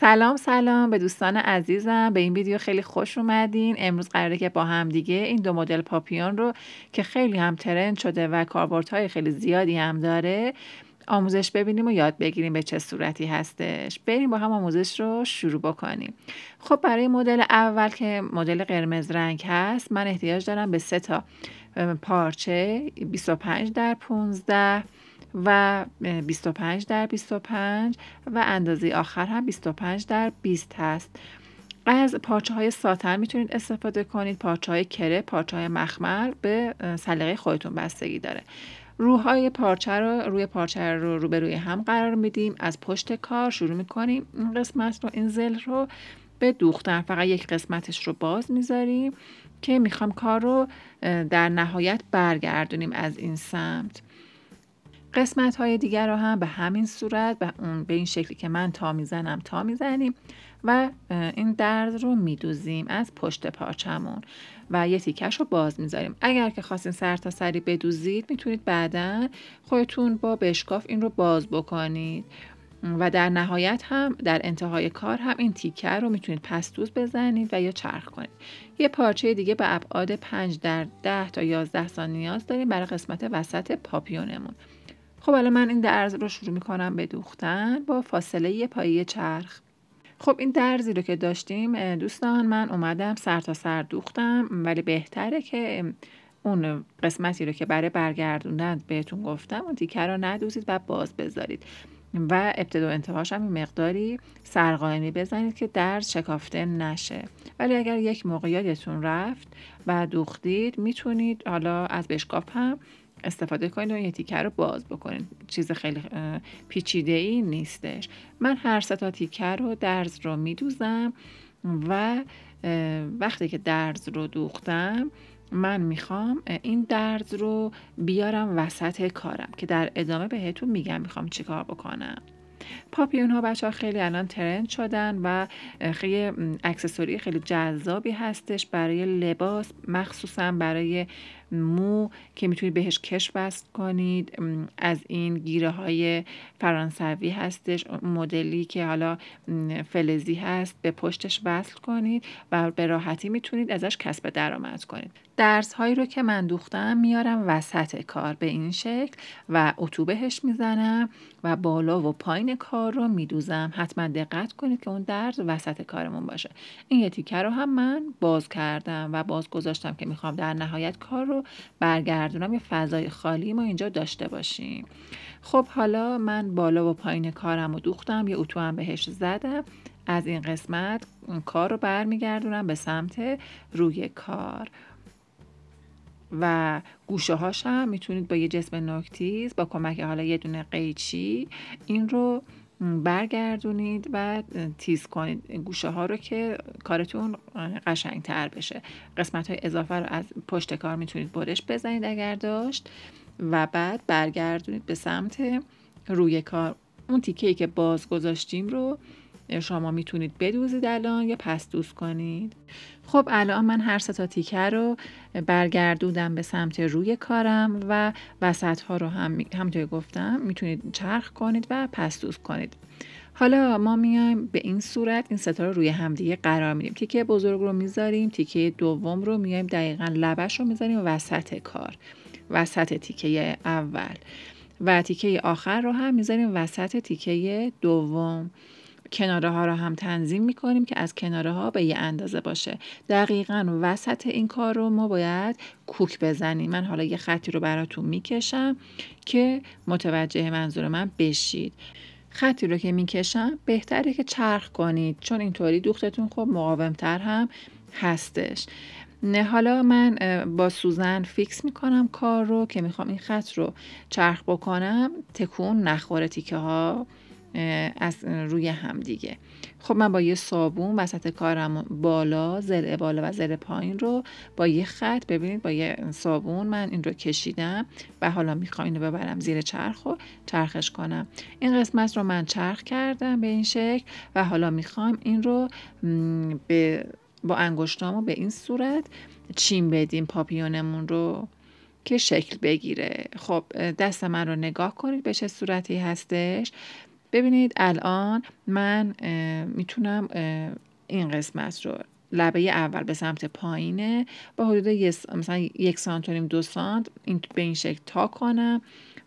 سلام سلام به دوستان عزیزم به این ویدیو خیلی خوش اومدین امروز قراره که با هم دیگه این دو مدل پاپیون رو که خیلی هم ترند شده و کاربردهای خیلی زیادی هم داره آموزش ببینیم و یاد بگیریم به چه صورتی هستش بریم با هم آموزش رو شروع بکنیم خب برای مدل اول که مدل قرمز رنگ هست من احتیاج دارم به سه تا پارچه 25 در 15 و 25 در 25 و اندازه آخر هم 25 در 20 هست از پارچه های ساتن میتونید استفاده کنید پارچه های کره پارچه های مخمر به سلیقه خودتون بستگی داره روهای پارچه رو روی پارچه رو روی هم قرار میدیم از پشت کار شروع میکنیم این قسمت رو این زل رو به دوختن فقط یک قسمتش رو باز میذاریم که میخوام کار رو در نهایت برگردونیم از این سمت قسمت های دیگر رو هم به همین صورت و اون به این شکلی که من تا میزنم تا میزنیم و این درد رو میدوزیم از پشت پارچمون و یه تیکش رو باز میذاریم اگر که خواستین سر تا سری بدوزید میتونید بعدا خودتون با بشکاف این رو باز بکنید و در نهایت هم در انتهای کار هم این تیکه رو میتونید پستوز بزنید و یا چرخ کنید یه پارچه دیگه به ابعاد 5 در 10 تا 11 سانتی نیاز داریم برای قسمت وسط پاپیونمون خب حالا من این درز رو شروع میکنم به دوختن با فاصله یه پایه چرخ خب این درزی رو که داشتیم دوستان من اومدم سر تا سر دوختم ولی بهتره که اون قسمتی رو که برای برگردوندن بهتون گفتم اون تیکه رو ندوزید و باز بذارید و ابتدا و انتهاش هم این مقداری سرقائمی بزنید که درز شکافته نشه ولی اگر یک موقع یادتون رفت و دوختید میتونید حالا از بشکاف هم استفاده کنید و یه تیکه رو باز بکنید چیز خیلی پیچیده ای نیستش من هر ستا تیکر رو درز رو میدوزم و وقتی که درز رو دوختم من میخوام این درز رو بیارم وسط کارم که در ادامه بهتون میگم میخوام چیکار بکنم پاپیون ها بچه ها خیلی الان ترند شدن و خیلی اکسسوری خیلی جذابی هستش برای لباس مخصوصا برای مو که میتونید بهش کش بست کنید از این گیره های فرانسوی هستش مدلی که حالا فلزی هست به پشتش وصل کنید و به راحتی میتونید ازش کسب درآمد کنید درس هایی رو که من دوختم میارم وسط کار به این شکل و اتو بهش میزنم و بالا و پایین کار رو میدوزم حتما دقت کنید که اون درس وسط کارمون باشه این یه تیکه رو هم من باز کردم و باز گذاشتم که میخوام در نهایت کار رو برگردونم یه فضای خالی ما اینجا داشته باشیم خب حالا من بالا و پایین کارم رو دوختم یه اتو هم بهش زدم از این قسمت کار رو برمیگردونم به سمت روی کار و گوشه هاش هم میتونید با یه جسم نوکتیز با کمک حالا یه دونه قیچی این رو برگردونید و تیز کنید گوشه ها رو که کارتون قشنگ تر بشه قسمت های اضافه رو از پشت کار میتونید برش بزنید اگر داشت و بعد برگردونید به سمت روی کار اون تیکه ای که باز گذاشتیم رو شما میتونید بدوزید الان یا پس دوز کنید خب الان من هر ستا تیکه رو برگردوندم به سمت روی کارم و وسط ها رو هم همطور گفتم میتونید چرخ کنید و پس دوز کنید حالا ما میایم به این صورت این ستا رو روی همدیگه قرار میدیم تیکه بزرگ رو میذاریم تیکه دوم رو میایم دقیقا لبش رو میذاریم وسط کار وسط تیکه اول و تیکه آخر رو هم میذاریم وسط تیکه دوم کناره ها رو هم تنظیم می کنیم که از کناره ها به یه اندازه باشه دقیقا وسط این کار رو ما باید کوک بزنیم من حالا یه خطی رو براتون کشم که متوجه منظور من بشید خطی رو که کشم بهتره که چرخ کنید چون اینطوری دوختتون خب مقاومتر هم هستش حالا من با سوزن فیکس کنم کار رو که میخوام این خط رو چرخ بکنم تکون نخوره تیکه ها از روی هم دیگه خب من با یه صابون وسط کارم بالا زل بالا و زل پایین رو با یه خط ببینید با یه صابون من این رو کشیدم و حالا میخوام رو ببرم زیر چرخ و چرخش کنم این قسمت رو من چرخ کردم به این شکل و حالا میخوام این رو به با انگشتامو به این صورت چین بدیم پاپیونمون رو که شکل بگیره خب دست من رو نگاه کنید به چه صورتی هستش ببینید الان من میتونم این قسمت رو لبه اول به سمت پایینه با حدود مثلا یک سانت و دو سانت به این شکل تا کنم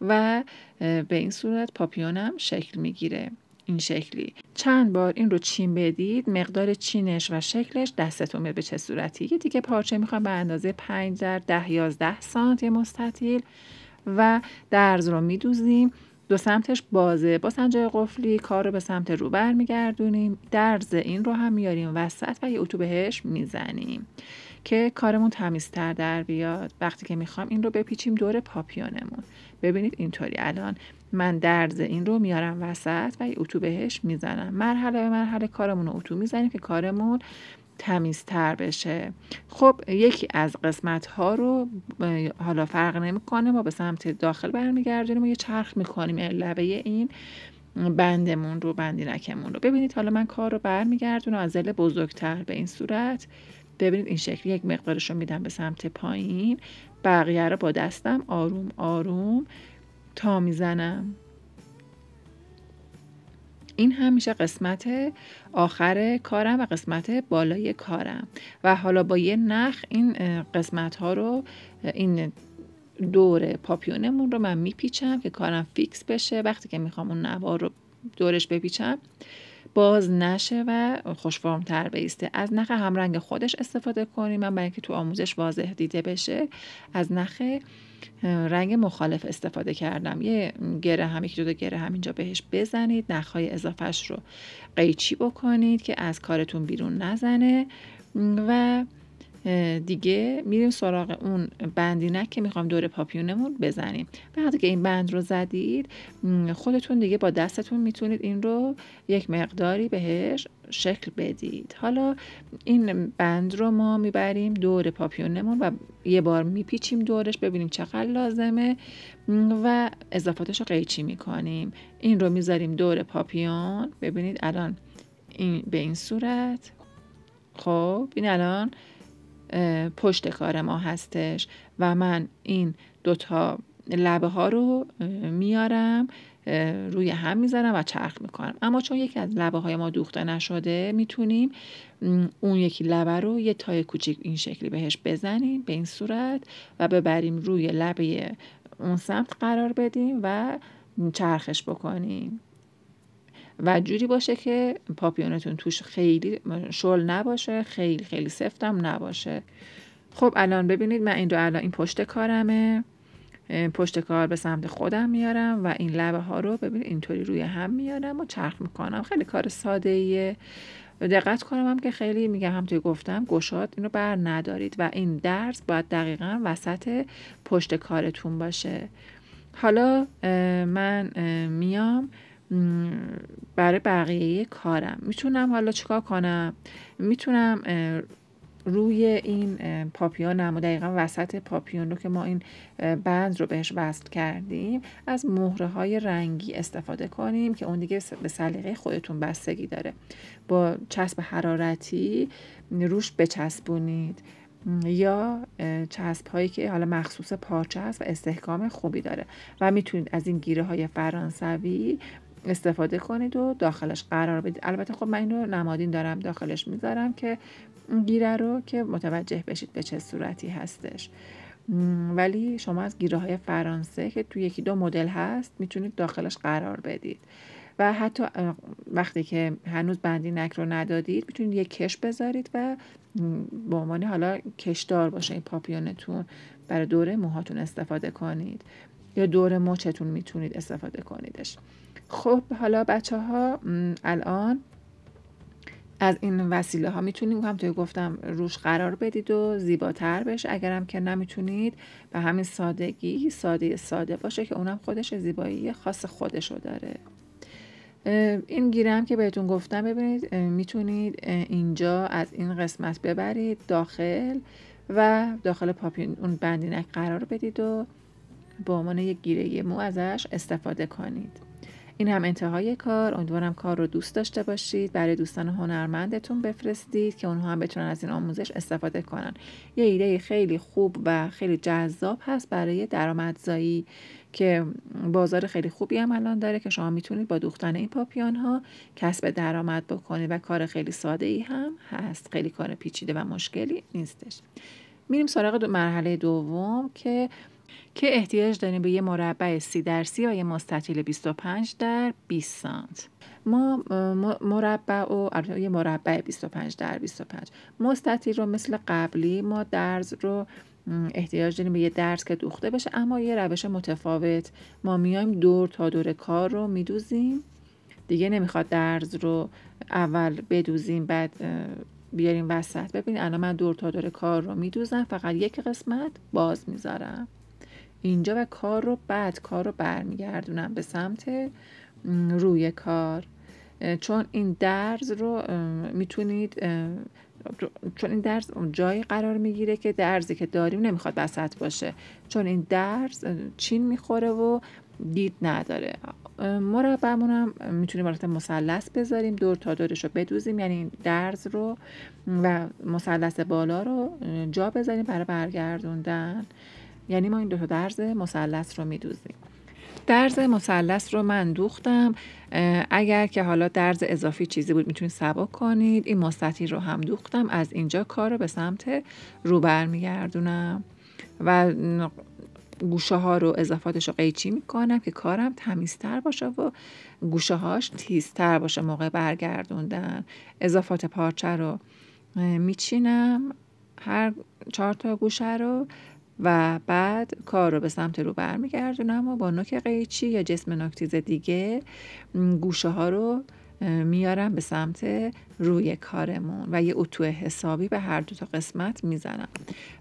و به این صورت پاپیونم شکل میگیره این شکلی چند بار این رو چین بدید مقدار چینش و شکلش دستتون به چه صورتی یه دیگه پارچه میخوام به اندازه 5 در 10 11 سانت مستطیل و درز رو میدوزیم دو سمتش بازه با سنجای قفلی کار رو به سمت رو برمیگردونیم درز این رو هم میاریم وسط و یه اتو بهش میزنیم که کارمون تمیزتر در بیاد وقتی که میخوام این رو بپیچیم دور پاپیونمون ببینید اینطوری الان من درز این رو میارم وسط و یه اتو بهش میزنم مرحله به مرحله کارمون رو اتو میزنیم که کارمون تمیزتر بشه خب یکی از قسمت ها رو حالا فرق نمیکنه ما به سمت داخل برمیگردیم و یه چرخ میکنیم لبه این بندمون رو بندینکمون رو ببینید حالا من کار رو برمیگردونم از دل بزرگتر به این صورت ببینید این شکلی یک مقدارش رو میدم به سمت پایین بقیه رو با دستم آروم آروم تا میزنم این همیشه قسمت آخر کارم و قسمت بالای کارم و حالا با یه نخ این قسمت ها رو این دور پاپیونمون رو من میپیچم که کارم فیکس بشه وقتی که میخوام اون نوار رو دورش بپیچم باز نشه و خوشفرم تر بیسته از نخ همرنگ خودش استفاده کنیم من برای اینکه تو آموزش واضح دیده بشه از نخ رنگ مخالف استفاده کردم یه گره هم یکی دو گره هم اینجا بهش بزنید نخهای اضافهش رو قیچی بکنید که از کارتون بیرون نزنه و دیگه میریم سراغ اون بندینک که میخوام دور پاپیونمون بزنیم بعد که این بند رو زدید خودتون دیگه با دستتون میتونید این رو یک مقداری بهش شکل بدید حالا این بند رو ما میبریم دور پاپیونمون و یه بار میپیچیم دورش ببینیم چقدر لازمه و اضافاتش رو قیچی میکنیم این رو میذاریم دور پاپیون ببینید الان این به این صورت خب این الان پشت کار ما هستش و من این دوتا لبه ها رو میارم روی هم میزنم و چرخ میکنم اما چون یکی از لبه های ما دوخته نشده میتونیم اون یکی لبه رو یه تای کوچیک این شکلی بهش بزنیم به این صورت و ببریم روی لبه اون سمت قرار بدیم و چرخش بکنیم و جوری باشه که پاپیونتون توش خیلی شل نباشه خیلی خیلی سفتم نباشه خب الان ببینید من این دو الان این پشت کارمه پشت کار به سمت خودم میارم و این لبه ها رو ببینید اینطوری روی هم میارم و چرخ میکنم خیلی کار ساده ایه دقت کنم هم که خیلی میگم هم توی گفتم گشاد اینو بر ندارید و این درس باید دقیقا وسط پشت کارتون باشه حالا من میام برای بقیه کارم میتونم حالا چیکار کنم میتونم روی این پاپیون و دقیقا وسط پاپیون رو که ما این بند رو بهش وصل کردیم از مهره های رنگی استفاده کنیم که اون دیگه به سلیقه خودتون بستگی داره با چسب حرارتی روش بچسبونید یا چسب هایی که حالا مخصوص پارچه است و استحکام خوبی داره و میتونید از این گیره های فرانسوی استفاده کنید و داخلش قرار بدید البته خب من اینو نمادین دارم داخلش میذارم که گیره رو که متوجه بشید به چه صورتی هستش ولی شما از گیره های فرانسه که توی یکی دو مدل هست میتونید داخلش قرار بدید و حتی وقتی که هنوز بندی نک رو ندادید میتونید یک کش بذارید و به عنوان حالا کشدار باشه این پاپیونتون برای دوره موهاتون استفاده کنید یا دور مچتون میتونید استفاده کنیدش خب حالا بچه ها الان از این وسیله ها میتونید توی گفتم روش قرار بدید و زیباتر بش اگرم که نمیتونید به همین سادگی ساده ساده باشه که اونم خودش زیبایی خاص خودش رو داره این هم که بهتون گفتم ببینید میتونید اینجا از این قسمت ببرید داخل و داخل پاپین اون بندینک قرار بدید و به عنوان یک گیره مو ازش استفاده کنید این هم انتهای کار امیدوارم کار رو دوست داشته باشید برای دوستان هنرمندتون بفرستید که اونها هم بتونن از این آموزش استفاده کنن یه ایده خیلی خوب و خیلی جذاب هست برای درآمدزایی که بازار خیلی خوبی هم الان داره که شما میتونید با دوختن این پاپیان ها کسب درآمد بکنید و کار خیلی ساده ای هم هست خیلی کار پیچیده و مشکلی نیستش میریم سراغ دو مرحله دوم که که احتیاج داریم به یه مربع سی در 30 و یه مستطیل 25 در 20 سانت ما مربع و یه مربع 25 در 25 مستطیل رو مثل قبلی ما درز رو احتیاج داریم به یه درز که دوخته بشه اما یه روش متفاوت ما میایم دور تا دور کار رو میدوزیم دیگه نمیخواد درز رو اول بدوزیم بعد بیاریم وسط ببینید الان من دور تا دور کار رو میدوزم فقط یک قسمت باز میذارم اینجا و کار رو بعد کار رو برمیگردونم به سمت روی کار چون این درز رو میتونید چون این درز جایی قرار میگیره که درزی که داریم نمیخواد وسط باشه چون این درز چین میخوره و دید نداره مربعمون هم میتونیم حالت مثلث بذاریم دور تا دورش رو بدوزیم یعنی درز رو و مثلث بالا رو جا بذاریم برای برگردوندن یعنی ما این دو تا درز مثلث رو میدوزیم درز مثلث رو من دوختم اگر که حالا درز اضافی چیزی بود میتونید سبک کنید این مستطیل رو هم دوختم از اینجا کار رو به سمت رو برمیگردونم و گوشه ها رو اضافاتش رو قیچی میکنم که کارم تمیزتر باشه و گوشه هاش تیزتر باشه موقع برگردوندن اضافات پارچه رو میچینم هر چهار تا گوشه رو و بعد کار رو به سمت رو برمیگردونم و با نوک قیچی یا جسم نکتیز دیگه گوشه ها رو میارم به سمت روی کارمون و یه اتو حسابی به هر دو تا قسمت میزنم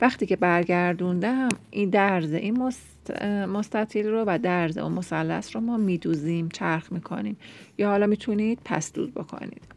وقتی که برگردوندم این درز این مست، مستطیل رو و درز و مثلث رو ما میدوزیم چرخ میکنیم یا حالا میتونید پس بکنید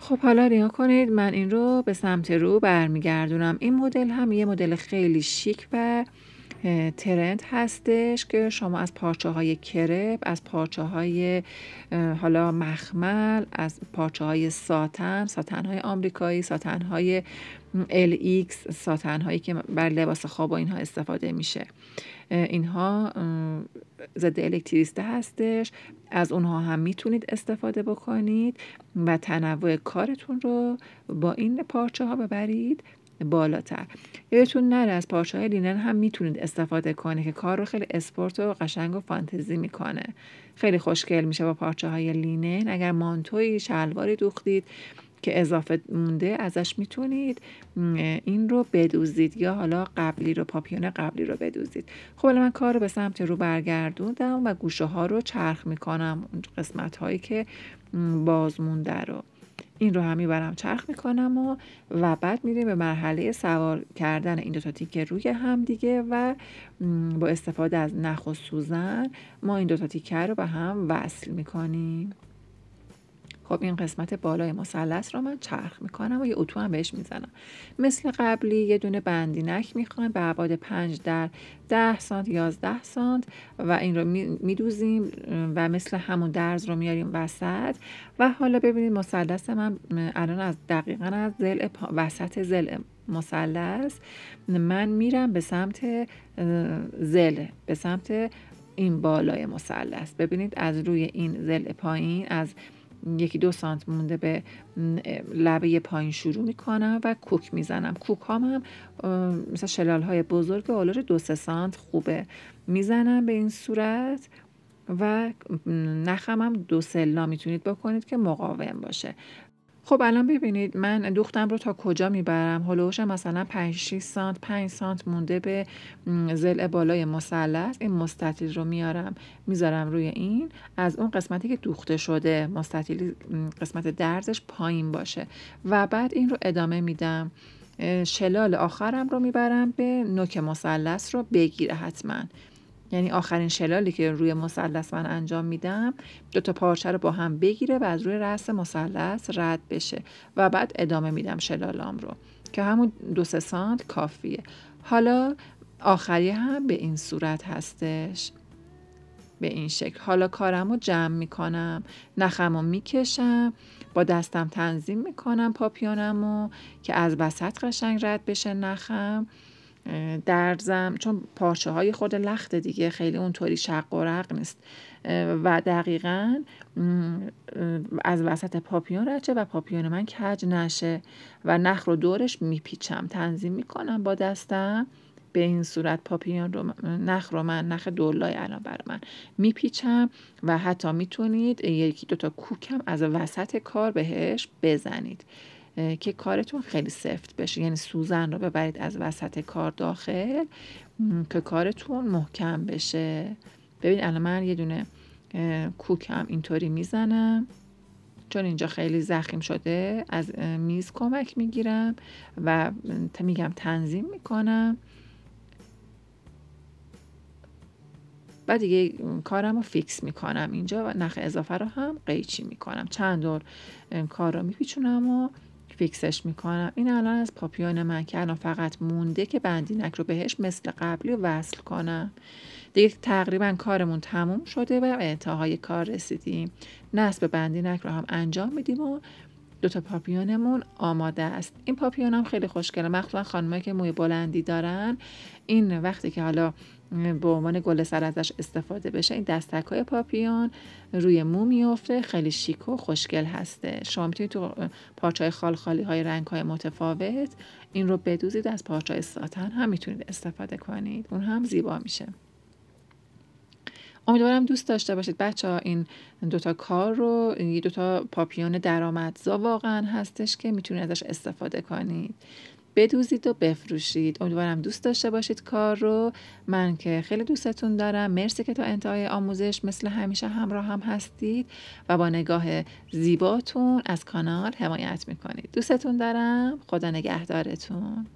خب حالا نگاه کنید من این رو به سمت رو برمیگردونم این مدل هم یه مدل خیلی شیک و ترند هستش که شما از پارچه های کرپ از پارچه های حالا مخمل از پارچه های ساتن ساتن های آمریکایی ساتن های LX ساتن هایی که بر لباس خواب و اینها استفاده میشه اینها ضد الکتریسته هستش از اونها هم میتونید استفاده بکنید و تنوع کارتون رو با این پارچه ها ببرید بالاتر یادتون نره از پارچه های لینن هم میتونید استفاده کنید که کار رو خیلی اسپورت و قشنگ و فانتزی میکنه خیلی خوشگل میشه با پارچه های لینن اگر مانتوی شلواری دوختید که اضافه مونده ازش میتونید این رو بدوزید یا حالا قبلی رو پاپیون قبلی رو بدوزید خب من کار رو به سمت رو برگردوندم و گوشه ها رو چرخ میکنم اون قسمت هایی که باز مونده رو این رو هم میبرم چرخ میکنم و و بعد میریم به مرحله سوار کردن این دو تا تیکه روی هم دیگه و با استفاده از نخ و سوزن ما این دو تا تیکه رو به هم وصل میکنیم خب این قسمت بالای مثلث رو من چرخ میکنم و یه اتو هم بهش میزنم مثل قبلی یه دونه بندینک میخوام به ابعاد 5 در 10 سانت 11 سانت و این رو میدوزیم و مثل همون درز رو میاریم وسط و حالا ببینید مثلث من الان از دقیقا از زل وسط زل مثلث من میرم به سمت زل به سمت این بالای مثلث ببینید از روی این زل پایین از یکی دو سانت مونده به لبه پایین شروع میکنم و کوک میزنم کوک هم هم مثل شلال های بزرگ آلار دو سه سانت خوبه میزنم به این صورت و نخم هم دو سلا میتونید بکنید که مقاوم باشه خب الان ببینید من دوختم رو تا کجا میبرم هلوش مثلا 5 6 سانت 5 سانت مونده به زل بالای مثلث این مستطیل رو میارم میذارم روی این از اون قسمتی که دوخته شده مستطیل قسمت درزش پایین باشه و بعد این رو ادامه میدم شلال آخرم رو میبرم به نوک مثلث رو بگیره حتماً یعنی آخرین شلالی که روی مثلث من انجام میدم دو تا پارچه رو با هم بگیره و از روی رأس مثلث رد بشه و بعد ادامه میدم شلالام رو که همون دو سه سانت کافیه حالا آخری هم به این صورت هستش به این شکل حالا کارم رو جمع میکنم نخم رو میکشم با دستم تنظیم میکنم پاپیانم رو که از وسط قشنگ رد بشه نخم درزم چون پارچه های خود لخته دیگه خیلی اونطوری شق و رق نیست و دقیقا از وسط پاپیون رچه و پاپیون من کج نشه و نخ رو دورش میپیچم تنظیم میکنم با دستم به این صورت پاپیون رو نخ رو من نخ دولای الان بر من میپیچم و حتی میتونید یکی دوتا کوکم از وسط کار بهش بزنید که کارتون خیلی سفت بشه یعنی سوزن رو ببرید از وسط کار داخل که کارتون محکم بشه ببین الان من یه دونه کوک هم اینطوری میزنم چون اینجا خیلی زخیم شده از میز کمک میگیرم و میگم تنظیم میکنم و دیگه کارم رو فیکس میکنم اینجا و نخ اضافه رو هم قیچی میکنم چند دور کار رو میپیچونم و فیکسش میکنم این الان از پاپیون من که الان فقط مونده که بندینک رو بهش مثل قبلی وصل کنم دیگه تقریبا کارمون تموم شده و انتهای کار رسیدیم نصب بندینک رو هم انجام میدیم و دوتا پاپیونمون آماده است این پاپیون هم خیلی خوشگله مخصوصا خانمایی که موی بلندی دارن این وقتی که حالا به عنوان گل سر ازش استفاده بشه این دستک های پاپیون روی مو میفته خیلی شیک و خوشگل هسته شما میتونید تو پارچه های خال خالی های رنگ های متفاوت این رو بدوزید از پارچه های ساتن هم میتونید استفاده کنید اون هم زیبا میشه امیدوارم دوست داشته باشید بچه ها این دوتا کار رو این دوتا پاپیون درآمدزا واقعا هستش که میتونید ازش استفاده کنید بدوزید و بفروشید امیدوارم دوست داشته باشید کار رو من که خیلی دوستتون دارم مرسی که تا انتهای آموزش مثل همیشه همراه هم هستید و با نگاه زیباتون از کانال حمایت میکنید دوستتون دارم خدا نگهدارتون